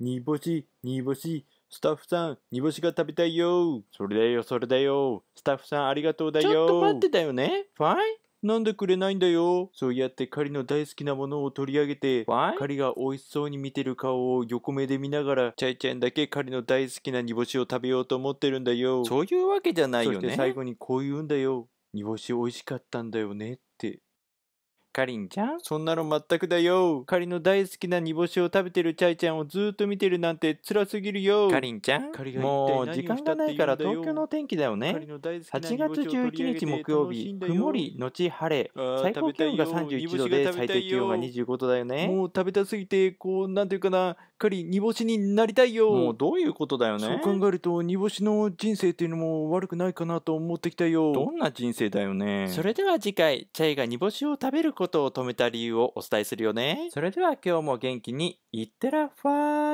煮干し、煮干し、スタッフさん、煮干しが食べたいよ。それだよ、それだよ。スタッフさん、ありがとうだよ。ちょっと待ってたよね。ファイなんでくれないんだよ。そうやって狩りの大好きなものを取り上げて、狩りが美味しそうに見てる顔を横目で見ながら、チャイちゃんだけ狩りの大好きな煮干しを食べようと思ってるんだよ。そういうわけじゃないよね。そして最後にこう言うんだよ。煮干し美味しかったんだよね。かりんちゃんそんなの全くだよ。かりの大好きな煮干しを食べてるチャイちゃんをずっと見てるなんて辛すぎるよ。かりんちゃんもう時間がないから東京の天気だよね。8月11日木曜日、曇り後晴れ。最高気温が31度で最低気温が25度だよね。もう食べたすぎて、こう、なんていうかな、かり煮干しになりたいよ。もうどういうことだよね。そう考えると、煮干しの人生っていうのも悪くないかなと思ってきたよ。どんな人生だよね。それでは次回、チャイが煮干しを食べることことを止めた理由をお伝えするよね。それでは今日も元気にいってらっしゃい